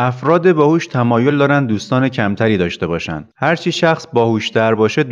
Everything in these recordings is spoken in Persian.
افراد باهوش تمایل دارند دوستان کمتری داشته باشند. هرچی شخص باهوشتر باشه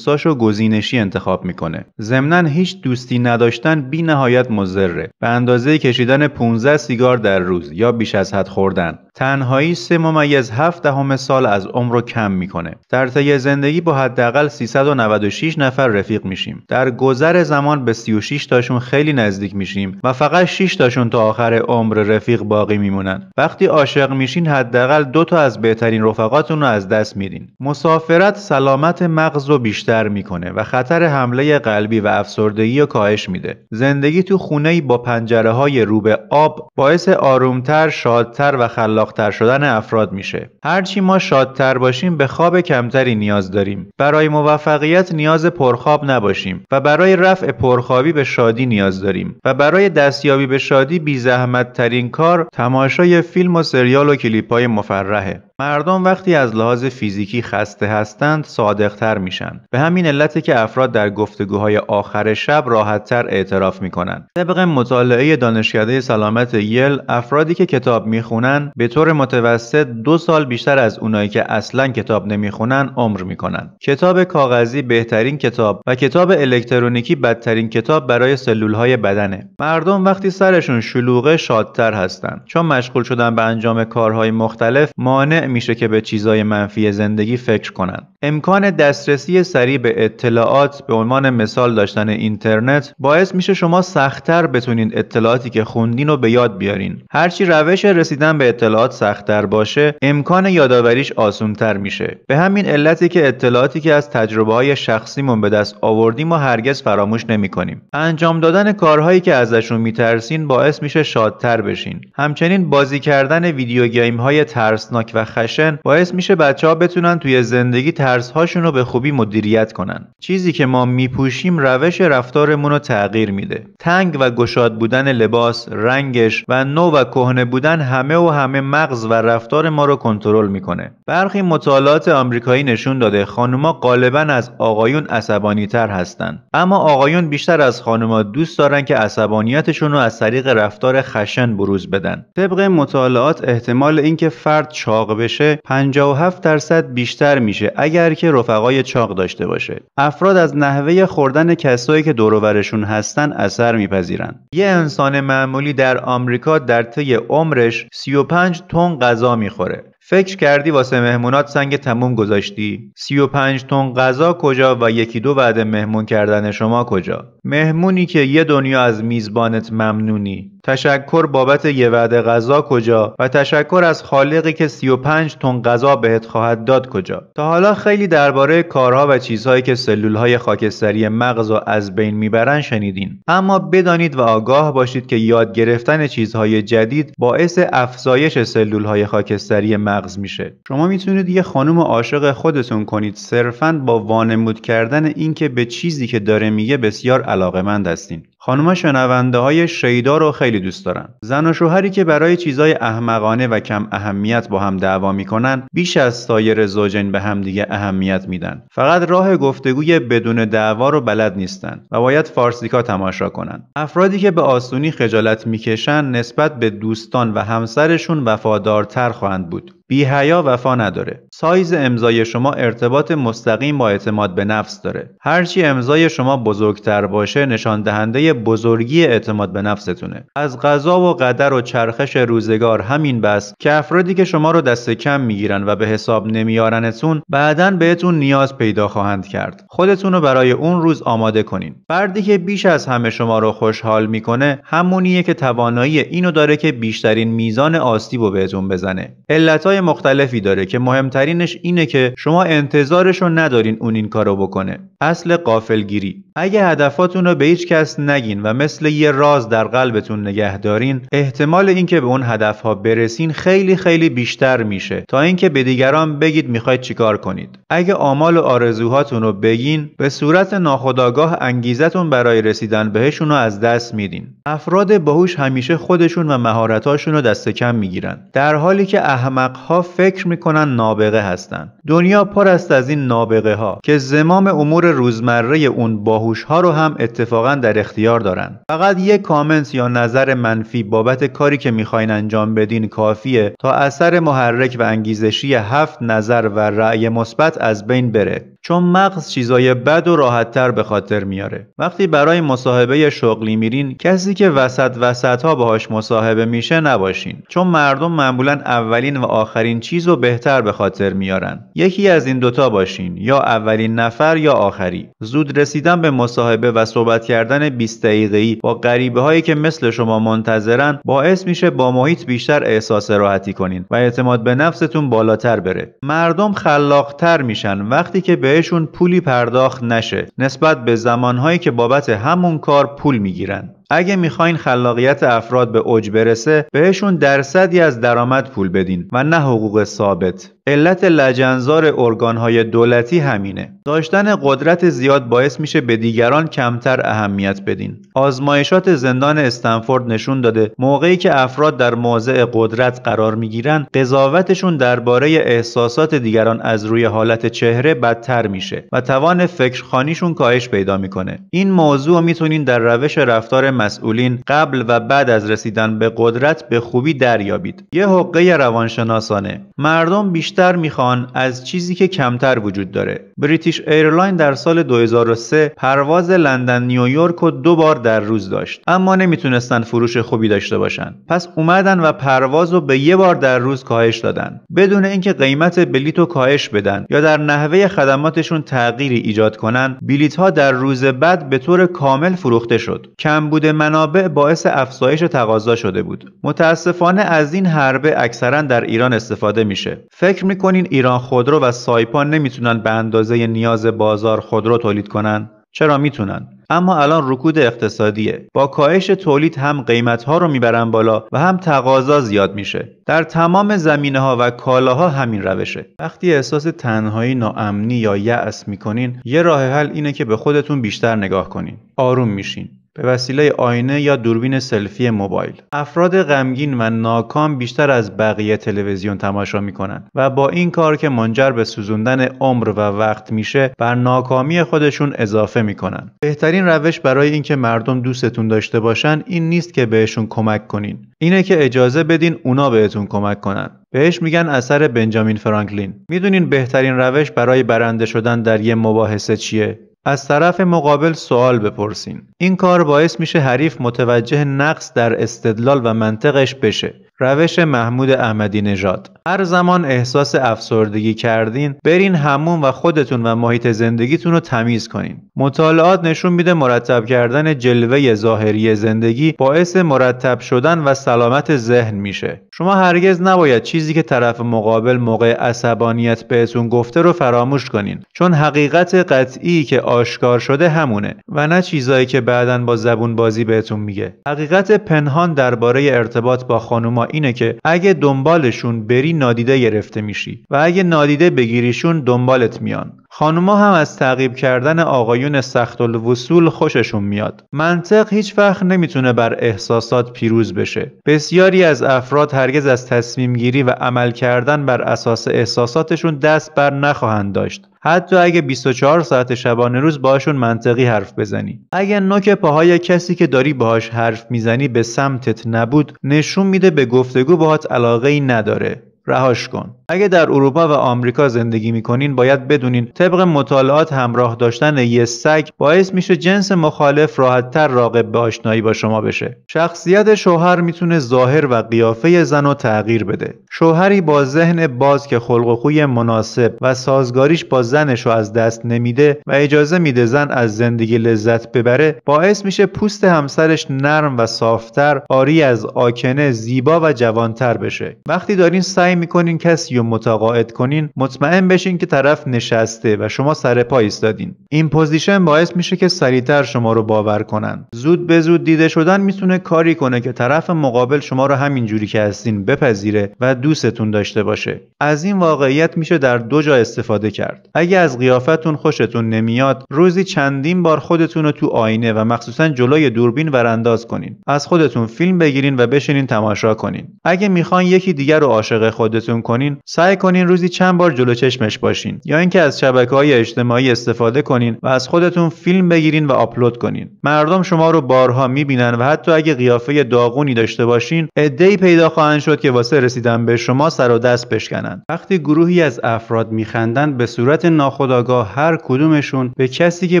و گزینشی انتخاب میکنه ضمنا هیچ دوستی نداشتن بی نهایت مضره به اندازه کشیدن 15 سیگار در روز یا بیش از حد خوردن تنهایی سه ممیز هفت دهم سال از عمر رو کم میکنه در طی زندگی با حداقل 396 نفر رفیق میشیم در گذر زمان به 36 تاشون خیلی نزدیک میشیم و فقط 6 تاشون تا آخر عمر رفیق باقی میمونن وقتی عاشق میشین حداقل دو تا از بهترین رفقاتون رو از دست میدین مسافرت سلامت مغز رو بیشتر میکنه و خطر حمله قلبی و افسردگی رو کاهش میده زندگی تو خونه با پنجره های رو به آب باعث آرومتر شادتر و خلاقتر شدن افراد میشه هرچی ما شادتر باشیم به خواب کمتری نیاز داریم برای موفقیت نیاز پرخواب نباشیم و برای رفع پرخوابی به شادی نیاز داریم و برای دستیابی به شادی بی زحمت ترین کار تماشای فیلم و سریال و کلیپ تیپهای مفرحه مردم وقتی از لحاظ فیزیکی خسته هستند صادقتر میشن به همین علت که افراد در گفتگوهای آخر شب راحتتر اعتراف میکنند. طبق مطالعه دانشکده سلامت یل افرادی که کتاب میخونن به طور متوسط دو سال بیشتر از اونایی که اصلا کتاب نمیخونن عمر میکنن کتاب کاغذی بهترین کتاب و کتاب الکترونیکی بدترین کتاب برای سلولهای بدنه مردم وقتی سرشون شلوغه شادتر هستند چون مشغول شدن به انجام کارهای مختلف مانع میشه که به چیزای منفی زندگی فکر کنن امکان دسترسی سریع به اطلاعات به عنوان مثال داشتن اینترنت باعث میشه شما سختتر بتونید اطلاعاتی که خوندین رو به یاد بیارین هرچی روش رسیدن به اطلاعات سختتر باشه امکان یادآوریش آسونتر میشه به همین علتی که اطلاعاتی که از تجربه های شخصیمون به دست آوردیم و هرگز فراموش نمیکنیم انجام دادن کارهایی که ازشون میترسین باعث میشه شادتر بشین همچنین بازی کردن ویدیو های ترسناک و خشن باعث میشه بچه ها بتونن توی زندگی ترسهاشون رو به خوبی مدیریت کنن چیزی که ما میپوشیم روش رفتارمون رو تغییر میده تنگ و گشاد بودن لباس رنگش و نو و کهنه بودن همه و همه مغز و رفتار ما رو کنترل میکنه برخی مطالعات آمریکایی نشون داده خانوما غالبا از آقایون عصبانی تر هستند اما آقایون بیشتر از خانوما دوست دارن که عصبانیتشون رو از طریق رفتار خشن بروز بدن طبق مطالعات احتمال اینکه فرد چاق بشه 57 درصد بیشتر میشه اگر که رفقای چاق داشته باشه افراد از نحوه خوردن کسایی که دورورشون هستن اثر میپذیرن یه انسان معمولی در آمریکا در طی عمرش 35 تن غذا میخوره فکر کردی واسه مهمونات سنگ تموم گذاشتی؟ سی و پنج تن غذا کجا و یکی دو وعده مهمون کردن شما کجا؟ مهمونی که یه دنیا از میزبانت ممنونی تشکر بابت یه وعده غذا کجا و تشکر از خالقی که 35 تن غذا بهت خواهد داد کجا تا حالا خیلی درباره کارها و چیزهایی که سلولهای خاکستری مغز و از بین میبرن شنیدین اما بدانید و آگاه باشید که یاد گرفتن چیزهای جدید باعث افزایش سلولهای خاکستری مغز میشه شما میتونید یه خانم عاشق خودتون کنید صرفا با وانمود کردن اینکه به چیزی که داره میگه بسیار علاقمند هستین خانوما شنونده های شیدا رو خیلی دوست دارن زن و شوهری که برای چیزای احمقانه و کم اهمیت با هم دعوا میکنن بیش از سایر زوجین به همدیگه اهمیت میدن فقط راه گفتگوی بدون دعوا رو بلد نیستن و باید فارسیکا تماشا کنن افرادی که به آسونی خجالت میکشن نسبت به دوستان و همسرشون وفادارتر خواهند بود بی هیا وفا نداره سایز امضای شما ارتباط مستقیم با اعتماد به نفس داره هرچی امضای شما بزرگتر باشه نشان دهنده بزرگی اعتماد به نفستونه از غذا و قدر و چرخش روزگار همین بس که افرادی که شما رو دست کم میگیرن و به حساب نمیارنتون بعدا بهتون نیاز پیدا خواهند کرد خودتون رو برای اون روز آماده کنین فردی که بیش از همه شما رو خوشحال میکنه همونیه که توانایی اینو داره که بیشترین میزان آسیب رو بهتون بزنه علتای مختلفی داره که مهمترینش اینه که شما انتظارش ندارین اون این کارو بکنه اصل قافلگیری اگه هدفاتون رو به هیچ کس نگین و مثل یه راز در قلبتون نگه دارین احتمال اینکه به اون هدفها برسین خیلی خیلی بیشتر میشه تا اینکه به دیگران بگید میخواید چیکار کنید اگه آمال و آرزوهاتون رو بگین به صورت ناخودآگاه انگیزتون برای رسیدن بهشون رو از دست میدین افراد باهوش همیشه خودشون و مهارتاشون رو دست کم میگیرن در حالی که احمق ها فکر میکنن نابغه هستن دنیا پر است از این نابغه ها که زمام امور روزمره اون باهوش ها رو هم اتفاقا در اختیار دارن فقط یه کامنت یا نظر منفی بابت کاری که میخواین انجام بدین کافیه تا اثر محرک و انگیزشی هفت نظر و رأی مثبت از بین بره چون مغز چیزای بد و راحتتر به خاطر میاره وقتی برای مصاحبه شغلی میرین کسی که وسط وسط ها باهاش مصاحبه میشه نباشین چون مردم معمولا اولین و آخرین چیز رو بهتر به خاطر میارن یکی از این دوتا باشین یا اولین نفر یا آخری زود رسیدن به مصاحبه و صحبت کردن 20 دقیقه‌ای با غریبه هایی که مثل شما منتظرن باعث میشه با محیط بیشتر احساس راحتی کنین و اعتماد به نفستون بالاتر بره مردم خلاقتر میشن وقتی که به بهشون پولی پرداخت نشه نسبت به زمانهایی که بابت همون کار پول میگیرن اگه میخواین خلاقیت افراد به اوج برسه بهشون درصدی از درآمد پول بدین و نه حقوق ثابت علت لجنزار ارگانهای دولتی همینه داشتن قدرت زیاد باعث میشه به دیگران کمتر اهمیت بدین آزمایشات زندان استنفورد نشون داده موقعی که افراد در موضع قدرت قرار میگیرن قضاوتشون درباره احساسات دیگران از روی حالت چهره بدتر میشه و توان فکرخانیشون کاهش پیدا میکنه این موضوع میتونین در روش رفتار مسئولین قبل و بعد از رسیدن به قدرت به خوبی دریابید یه حقه روانشناسانه مردم بیشتر بیشتر میخوان از چیزی که کمتر وجود داره بریتیش ایرلاین در سال 2003 پرواز لندن نیویورک رو دو بار در روز داشت اما نمیتونستن فروش خوبی داشته باشن پس اومدن و پرواز رو به یه بار در روز کاهش دادن بدون اینکه قیمت بلیت رو کاهش بدن یا در نحوه خدماتشون تغییری ایجاد کنن بلیت ها در روز بعد به طور کامل فروخته شد کم کمبود منابع باعث افزایش تقاضا شده بود متاسفانه از این حربه اکثرا در ایران استفاده میشه فکر فکر میکنین ایران خودرو و سایپا نمیتونن به اندازه نیاز بازار خودرو تولید کنن؟ چرا میتونن؟ اما الان رکود اقتصادیه با کاهش تولید هم قیمت ها رو میبرن بالا و هم تقاضا زیاد میشه در تمام زمینه ها و کالاها همین روشه وقتی احساس تنهایی ناامنی یا یأس میکنین یه راه حل اینه که به خودتون بیشتر نگاه کنین آروم میشین به وسیله آینه یا دوربین سلفی موبایل افراد غمگین و ناکام بیشتر از بقیه تلویزیون تماشا میکنن و با این کار که منجر به سوزوندن عمر و وقت میشه بر ناکامی خودشون اضافه میکنن بهترین روش برای اینکه مردم دوستتون داشته باشن این نیست که بهشون کمک کنین اینه که اجازه بدین اونا بهتون کمک کنن بهش میگن اثر بنجامین فرانکلین میدونین بهترین روش برای برنده شدن در یه مباحثه چیه از طرف مقابل سوال بپرسین این کار باعث میشه حریف متوجه نقص در استدلال و منطقش بشه روش محمود احمدی نژاد هر زمان احساس افسردگی کردین برین همون و خودتون و محیط زندگیتون رو تمیز کنین مطالعات نشون میده مرتب کردن جلوه ظاهری زندگی باعث مرتب شدن و سلامت ذهن میشه شما هرگز نباید چیزی که طرف مقابل موقع عصبانیت بهتون گفته رو فراموش کنین چون حقیقت قطعی که آشکار شده همونه و نه چیزایی که بعدا با زبون بازی بهتون میگه حقیقت پنهان درباره ارتباط با خانوما اینه که اگه دنبالشون بری نادیده گرفته میشی و اگه نادیده بگیریشون دنبالت میان خانوما هم از تعقیب کردن آقایون سخت الوصول خوششون میاد. منطق هیچ وقت نمیتونه بر احساسات پیروز بشه. بسیاری از افراد هرگز از تصمیم گیری و عمل کردن بر اساس احساساتشون دست بر نخواهند داشت. حتی اگه 24 ساعت شبانه روز باشون منطقی حرف بزنی اگه نوک پاهای کسی که داری باهاش حرف میزنی به سمتت نبود نشون میده به گفتگو باهات علاقه ای نداره رهاش کن اگه در اروپا و آمریکا زندگی میکنین باید بدونین طبق مطالعات همراه داشتن یه سگ باعث میشه جنس مخالف راحتتر راقب به آشنایی با شما بشه شخصیت شوهر میتونه ظاهر و قیافه زن رو تغییر بده شوهری با ذهن باز که خلق و خوی مناسب و سازگاریش با زنش رو از دست نمیده و اجازه میده زن از زندگی لذت ببره باعث میشه پوست همسرش نرم و صافتر آری از آکنه زیبا و جوانتر بشه وقتی دارین سعی میکنین کسی و متقاعد کنین مطمئن بشین که طرف نشسته و شما سر پا ایستادین این پوزیشن باعث میشه که سریعتر شما رو باور کنن زود به زود دیده شدن میتونه کاری کنه که طرف مقابل شما رو جوری که هستین بپذیره و دوستتون داشته باشه از این واقعیت میشه در دو جا استفاده کرد اگه از قیافتون خوشتون نمیاد روزی چندین بار خودتون رو تو آینه و مخصوصا جلوی دوربین ورانداز کنین از خودتون فیلم بگیرین و بشینین تماشا کنین اگه میخوان یکی دیگر رو عاشق خودتون کنین سعی کنین روزی چند بار جلو چشمش باشین یا اینکه از شبکه های اجتماعی استفاده کنین و از خودتون فیلم بگیرین و آپلود کنین مردم شما رو بارها میبینن و حتی اگه قیافه داغونی داشته باشین عدهای پیدا خواهند شد که واسه رسیدن به شما سر و دست بشکنن وقتی گروهی از افراد میخندن به صورت ناخودآگاه هر کدومشون به کسی که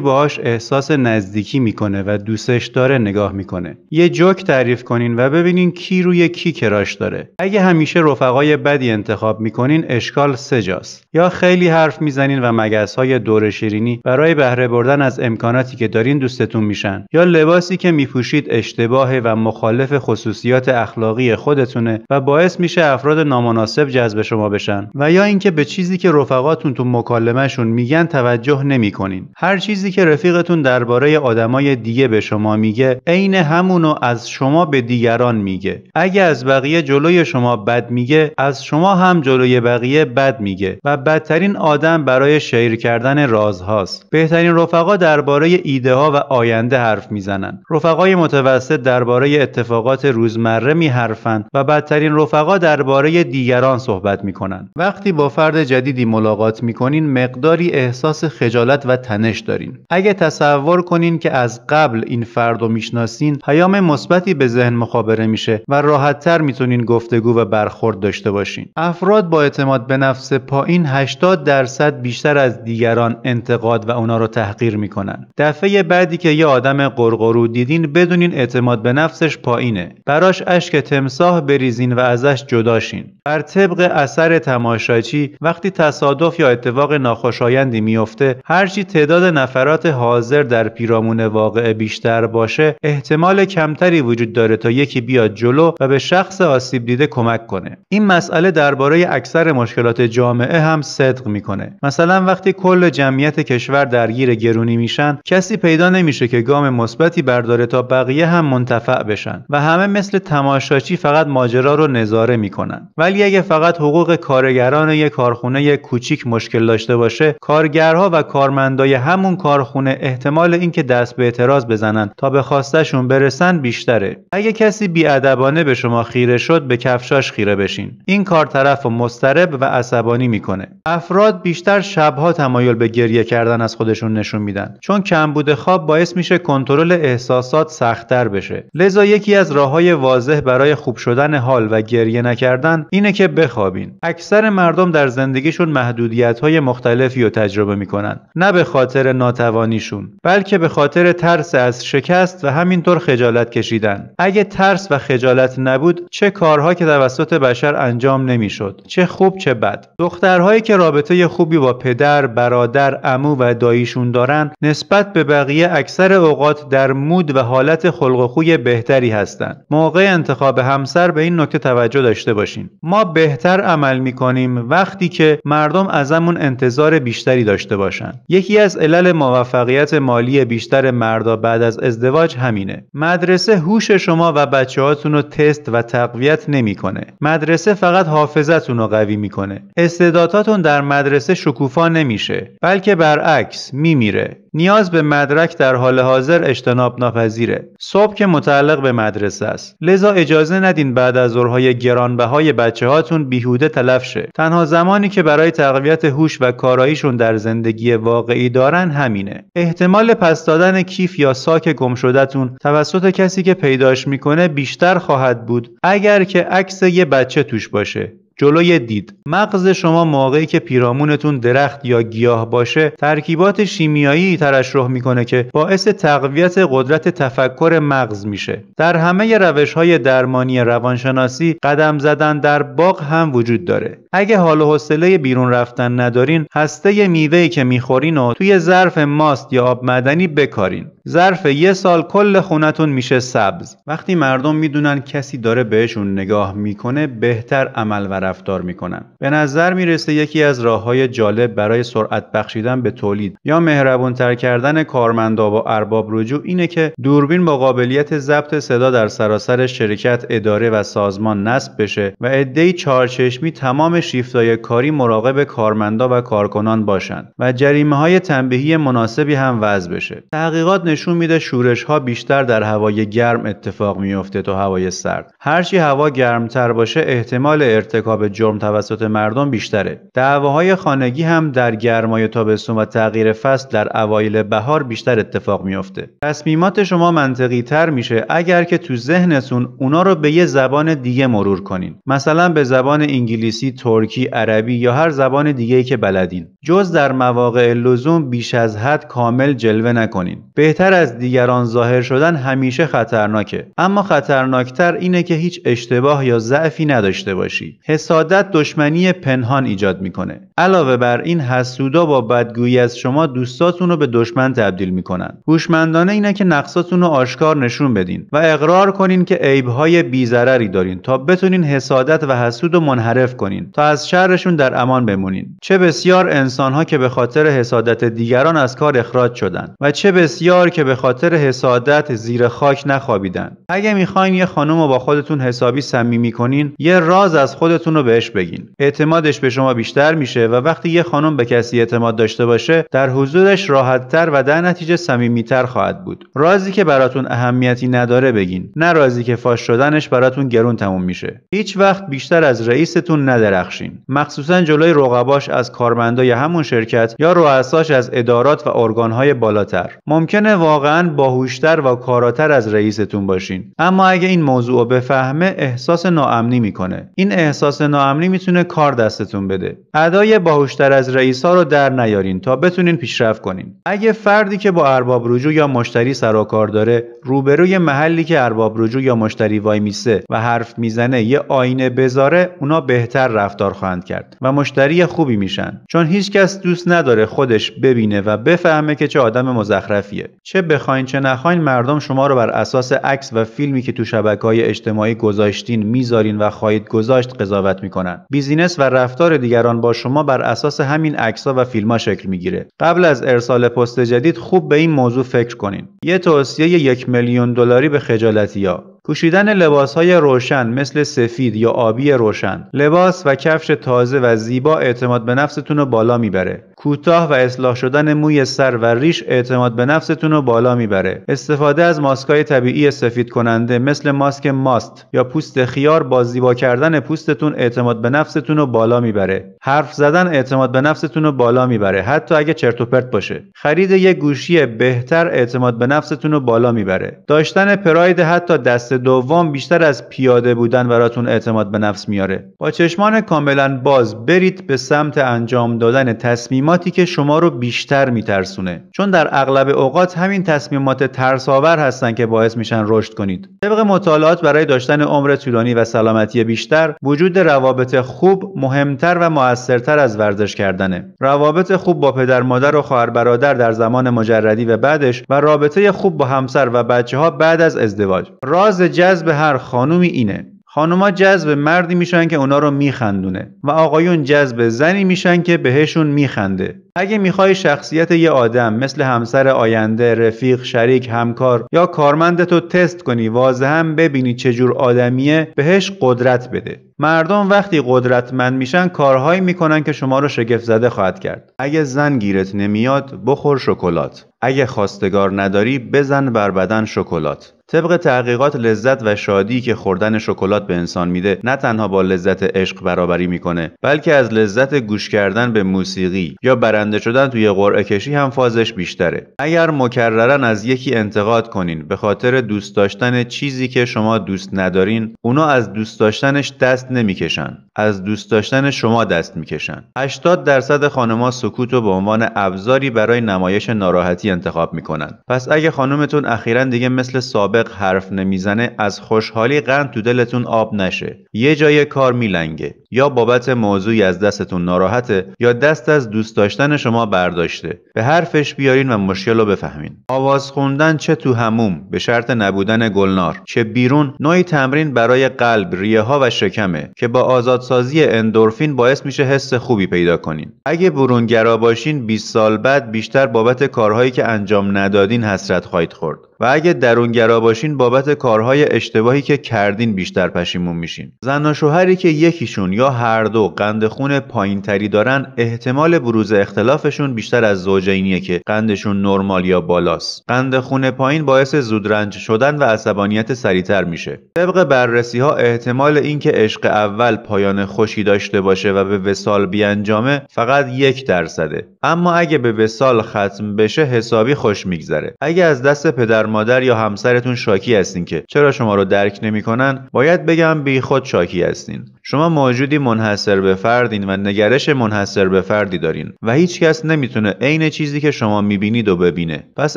باهاش احساس نزدیکی میکنه و دوستش داره نگاه میکنه یه جوک تعریف کنین و ببینین کی روی کی کراش داره اگه همیشه رفقای بدی انتخاب میکنه میکنین اشکال سه یا خیلی حرف میزنین و مگس های دور شیرینی برای بهره بردن از امکاناتی که دارین دوستتون میشن یا لباسی که میپوشید اشتباه و مخالف خصوصیات اخلاقی خودتونه و باعث میشه افراد نامناسب جذب شما بشن و یا اینکه به چیزی که رفقاتون تو مکالمهشون میگن توجه نمیکنین هر چیزی که رفیقتون درباره آدمای دیگه به شما میگه عین همونو از شما به دیگران میگه اگه از بقیه جلوی شما بد میگه از شما هم جلو جلوی بقیه بد میگه و بدترین آدم برای شیر کردن رازهاست بهترین رفقا درباره ایده ها و آینده حرف میزنن رفقای متوسط درباره اتفاقات روزمره میحرفند و بدترین رفقا درباره دیگران صحبت میکنن وقتی با فرد جدیدی ملاقات میکنین مقداری احساس خجالت و تنش دارین اگه تصور کنین که از قبل این فرد رو میشناسین پیام مثبتی به ذهن مخابره میشه و راحتتر میتونین گفتگو و برخورد داشته باشین افراد با اعتماد به نفس پایین 80 درصد بیشتر از دیگران انتقاد و اونا رو تحقیر میکنن دفعه بعدی که یه آدم قرقرو دیدین بدونین اعتماد به نفسش پایینه براش اشک تمساه بریزین و ازش جداشین بر طبق اثر تماشاچی وقتی تصادف یا اتفاق ناخوشایندی میفته هرچی تعداد نفرات حاضر در پیرامون واقع بیشتر باشه احتمال کمتری وجود داره تا یکی بیاد جلو و به شخص آسیب دیده کمک کنه این مسئله درباره اکثر مشکلات جامعه هم صدق میکنه مثلا وقتی کل جمعیت کشور درگیر گرونی میشن کسی پیدا نمیشه که گام مثبتی برداره تا بقیه هم منتفع بشن و همه مثل تماشاچی فقط ماجرا رو نظاره میکنن ولی اگه فقط حقوق کارگران یک کارخونه کوچیک مشکل داشته باشه کارگرها و کارمندای همون کارخونه احتمال اینکه دست به اعتراض بزنن تا به خواستشون برسن بیشتره اگه کسی بیادبانه به شما خیره شد به کفشاش خیره بشین این کار طرف و مضطرب و عصبانی میکنه افراد بیشتر شبها تمایل به گریه کردن از خودشون نشون میدن چون کمبود خواب باعث میشه کنترل احساسات سختتر بشه لذا یکی از راههای واضح برای خوب شدن حال و گریه نکردن اینه که بخوابین اکثر مردم در زندگیشون محدودیت های مختلفی رو تجربه میکنن نه به خاطر ناتوانیشون بلکه به خاطر ترس از شکست و همینطور خجالت کشیدن اگه ترس و خجالت نبود چه کارها که توسط بشر انجام نمیشد چه خوب چه بد دخترهایی که رابطه خوبی با پدر برادر عمو و داییشون دارن نسبت به بقیه اکثر اوقات در مود و حالت خلق و خوی بهتری هستند موقع انتخاب همسر به این نکته توجه داشته باشین ما بهتر عمل میکنیم وقتی که مردم ازمون انتظار بیشتری داشته باشن یکی از علل موفقیت مالی بیشتر مردا بعد از ازدواج همینه مدرسه هوش شما و بچه رو تست و تقویت نمیکنه مدرسه فقط حافظتون رو قوی میکنه استعداداتون در مدرسه شکوفا نمیشه بلکه برعکس میمیره نیاز به مدرک در حال حاضر اجتناب ناپذیره صبح که متعلق به مدرسه است لذا اجازه ندین بعد از ظهرهای گرانبهای بچه هاتون بیهوده تلف شه تنها زمانی که برای تقویت هوش و کاراییشون در زندگی واقعی دارن همینه احتمال پس دادن کیف یا ساک گم شدهتون توسط کسی که پیداش میکنه بیشتر خواهد بود اگر که عکس یه بچه توش باشه جلوی دید مغز شما موقعی که پیرامونتون درخت یا گیاه باشه ترکیبات شیمیایی ترشح میکنه که باعث تقویت قدرت تفکر مغز میشه در همه روش های درمانی روانشناسی قدم زدن در باغ هم وجود داره اگه حال و حوصله بیرون رفتن ندارین هسته میوه که میخورین و توی ظرف ماست یا آب معدنی بکارین ظرف یه سال کل خونتون میشه سبز وقتی مردم میدونن کسی داره بهشون نگاه میکنه بهتر عمل و رفتار میکنن به نظر میرسه یکی از راه های جالب برای سرعت بخشیدن به تولید یا مهربون تر کردن کارمندا و ارباب رجوع اینه که دوربین با قابلیت ضبط صدا در سراسر شرکت اداره و سازمان نصب بشه و عدهای چهارچشمی تمام شیفتای کاری مراقب کارمندا و کارکنان باشند و جریمه های تنبیهی مناسبی هم وضع بشه تحقیقات نشون میده شورش ها بیشتر در هوای گرم اتفاق میفته تا هوای سرد هرچی هوا گرمتر باشه احتمال ارتکاب جرم توسط مردم بیشتره دعواهای خانگی هم در گرمای تابستون و تغییر فصل در اوایل بهار بیشتر اتفاق میافته تصمیمات شما منطقی تر میشه اگر که تو ذهنتون اونا رو به یه زبان دیگه مرور کنین مثلا به زبان انگلیسی ترکی عربی یا هر زبان دیگه ای که بلدین جز در مواقع لزوم بیش از حد کامل جلوه نکنین بهتر بهتر از دیگران ظاهر شدن همیشه خطرناکه اما خطرناکتر اینه که هیچ اشتباه یا ضعفی نداشته باشی حسادت دشمنی پنهان ایجاد میکنه علاوه بر این حسودا با بدگویی از شما دوستاتون رو به دشمن تبدیل میکنن هوشمندانه اینه که نقصاتون رو آشکار نشون بدین و اقرار کنین که عیبهای بیضرری دارین تا بتونین حسادت و حسود رو منحرف کنین تا از شرشون در امان بمونین چه بسیار انسانها که به خاطر حسادت دیگران از کار اخراج شدن و چه بسیار که به خاطر حسادت زیر خاک نخوابیدن اگه میخواین یه خانم رو با خودتون حسابی صمیمی کنین یه راز از خودتون رو بهش بگین اعتمادش به شما بیشتر میشه و وقتی یه خانم به کسی اعتماد داشته باشه در حضورش راحتتر و در نتیجه صمیمیتر خواهد بود رازی که براتون اهمیتی نداره بگین نه رازی که فاش شدنش براتون گرون تموم میشه هیچ وقت بیشتر از رئیستون ندرخشین مخصوصا جلوی رقباش از کارمندای همون شرکت یا رؤساش از ادارات و ارگانهای بالاتر ممکنه واقعا باهوشتر و کاراتر از رئیستون باشین اما اگه این موضوع رو بفهمه احساس ناامنی میکنه این احساس ناامنی میتونه کار دستتون بده ادای باهوشتر از رئیس ها رو در نیارین تا بتونین پیشرفت کنین اگه فردی که با ارباب رجوع یا مشتری سر کار داره روبروی محلی که ارباب رجوع یا مشتری وای میسه و حرف میزنه یه آینه بذاره اونا بهتر رفتار خواهند کرد و مشتری خوبی میشن چون هیچکس دوست نداره خودش ببینه و بفهمه که چه آدم مزخرفیه چه بخواین چه نخواین مردم شما رو بر اساس عکس و فیلمی که تو شبکه های اجتماعی گذاشتین میذارین و خواهید گذاشت قضاوت میکنن بیزینس و رفتار دیگران با شما بر اساس همین ها و فیلم‌ها شکل میگیره قبل از ارسال پست جدید خوب به این موضوع فکر کنین یه توصیه یک میلیون دلاری به خجالتی ها پوشیدن لباس روشن مثل سفید یا آبی روشن لباس و کفش تازه و زیبا اعتماد به نفستون رو بالا میبره کوتاه و اصلاح شدن موی سر و ریش اعتماد به نفستون رو بالا میبره استفاده از ماسک‌های طبیعی سفید کننده مثل ماسک ماست یا پوست خیار با زیبا کردن پوستتون اعتماد به نفستون رو بالا میبره حرف زدن اعتماد به نفستون رو بالا میبره حتی اگه چرت و پرت باشه خرید یک گوشی بهتر اعتماد به نفستون رو بالا میبره داشتن پراید حتی دست دوم بیشتر از پیاده بودن براتون اعتماد به نفس میاره با چشمان کاملا باز برید به سمت انجام دادن تصمیماتی که شما رو بیشتر میترسونه چون در اغلب اوقات همین تصمیمات ترسآور هستن که باعث میشن رشد کنید طبق مطالعات برای داشتن عمر طولانی و سلامتی بیشتر وجود روابط خوب مهمتر و موثرتر از ورزش کردنه روابط خوب با پدر مادر و خواهر برادر در زمان مجردی و بعدش و رابطه خوب با همسر و بچه ها بعد از ازدواج راز جذب هر خانومی اینه خانوما جذب مردی میشن که اونا رو میخندونه و آقایون جذب زنی میشن که بهشون میخنده اگه میخوای شخصیت یه آدم مثل همسر آینده، رفیق، شریک، همکار یا کارمندت تست کنی، هم ببینی چجور آدمیه بهش قدرت بده. مردم وقتی قدرتمند میشن کارهایی میکنن که شما رو شگفت زده خواهد کرد. اگه زن گیرت نمیاد بخور شکلات. اگه خواستگار نداری بزن بر بدن شکلات. طبق تحقیقات لذت و شادی که خوردن شکلات به انسان میده نه تنها با لذت عشق برابری میکنه بلکه از لذت گوش کردن به موسیقی یا بر برنده شدن توی قرعه کشی هم فازش بیشتره اگر مکررن از یکی انتقاد کنین به خاطر دوست داشتن چیزی که شما دوست ندارین اونا از دوست داشتنش دست نمیکشن از دوست داشتن شما دست میکشن 80 درصد خانما سکوت و به عنوان ابزاری برای نمایش ناراحتی انتخاب میکنن پس اگه خانومتون اخیرا دیگه مثل سابق حرف نمیزنه از خوشحالی قند تو دلتون آب نشه یه جای کار میلنگه یا بابت موضوعی از دستتون ناراحته یا دست از دوست داشتن شما برداشته به حرفش بیارین و مشکل رو بفهمین آواز خوندن چه تو هموم به شرط نبودن گلنار چه بیرون نوعی تمرین برای قلب ریه ها و شکمه که با آزادسازی اندورفین باعث میشه حس خوبی پیدا کنین اگه برونگرا باشین 20 سال بعد بیشتر بابت کارهایی که انجام ندادین حسرت خواهید خورد و اگه درونگرا باشین بابت کارهای اشتباهی که کردین بیشتر پشیمون میشین زن و شوهری که یکیشون یا هر دو قند پایین تری دارن احتمال بروز اختلافشون بیشتر از زوجینیه که قندشون نرمال یا بالاست قند خون پایین باعث زودرنج شدن و عصبانیت سریعتر میشه طبق بررسی ها احتمال اینکه عشق اول پایان خوشی داشته باشه و به وسال بیانجامه فقط یک درصده اما اگه به وسال ختم بشه حسابی خوش میگذره اگه از دست پدر مادر یا همسرتون شاکی هستین که چرا شما رو درک نمیکنن باید بگم بی خود شاکی هستین شما موجودی منحصر به فردین و نگرش منحصر به فردی دارین و هیچکس کس نمیتونه عین چیزی که شما میبینید و ببینه پس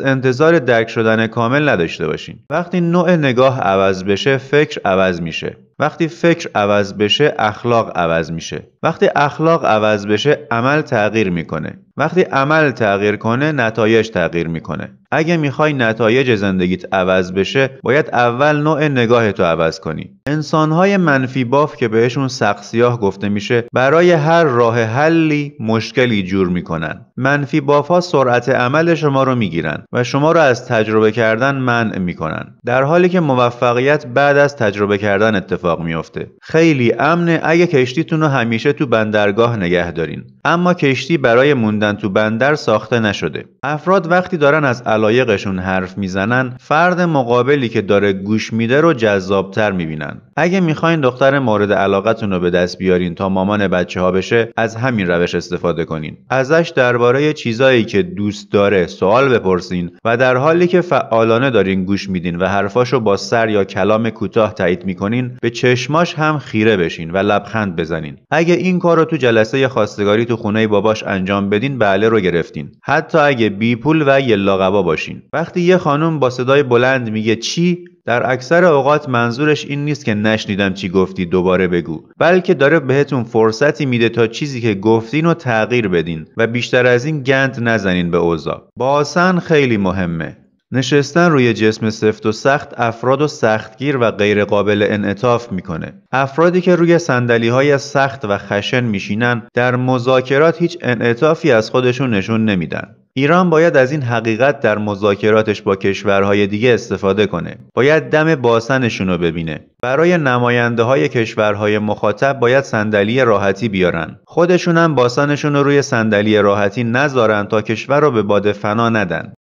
انتظار درک شدن کامل نداشته باشین وقتی نوع نگاه عوض بشه فکر عوض میشه وقتی فکر عوض بشه اخلاق عوض میشه وقتی اخلاق عوض بشه عمل تغییر میکنه وقتی عمل تغییر کنه نتایج تغییر میکنه اگه میخوای نتایج زندگیت عوض بشه باید اول نوع تو عوض کنی انسانهای منفی باف که بهشون سخسیاه گفته میشه برای هر راه حلی مشکلی جور میکنن منفی باف ها سرعت عمل شما رو میگیرن و شما رو از تجربه کردن منع میکنن در حالی که موفقیت بعد از تجربه کردن اتفاق میافته خیلی امنه اگه کشتیتون رو همیشه تو بندرگاه نگه دارین اما کشتی برای موندن تو بندر ساخته نشده افراد وقتی دارن از علایقشون حرف میزنن فرد مقابلی که داره گوش میده رو جذابتر میبینن اگه میخواین دختر مورد علاقتون رو به دست بیارین تا مامان بچه ها بشه از همین روش استفاده کنین ازش درباره چیزایی که دوست داره سوال بپرسین و در حالی که فعالانه دارین گوش میدین و حرفاشو با سر یا کلام کوتاه تایید میکنین به چشماش هم خیره بشین و لبخند بزنین اگه این کار رو تو جلسه خواستگاری تو خونه باباش انجام بدین بله رو گرفتین حتی اگه بی پول و یه لاغبا باشین وقتی یه خانم با صدای بلند میگه چی در اکثر اوقات منظورش این نیست که نشنیدم چی گفتی دوباره بگو بلکه داره بهتون فرصتی میده تا چیزی که گفتین رو تغییر بدین و بیشتر از این گند نزنین به اوزا باسن خیلی مهمه نشستن روی جسم سفت و سخت افراد و سختگیر و غیر قابل انعطاف میکنه. افرادی که روی سندلی های سخت و خشن میشینن در مذاکرات هیچ انعطافی از خودشون نشون نمیدن. ایران باید از این حقیقت در مذاکراتش با کشورهای دیگه استفاده کنه. باید دم باسنشون رو ببینه. برای نماینده های کشورهای مخاطب باید صندلی راحتی بیارن. خودشون هم باسنشون رو روی صندلی راحتی نذارن تا کشور رو به باد فنا ندن.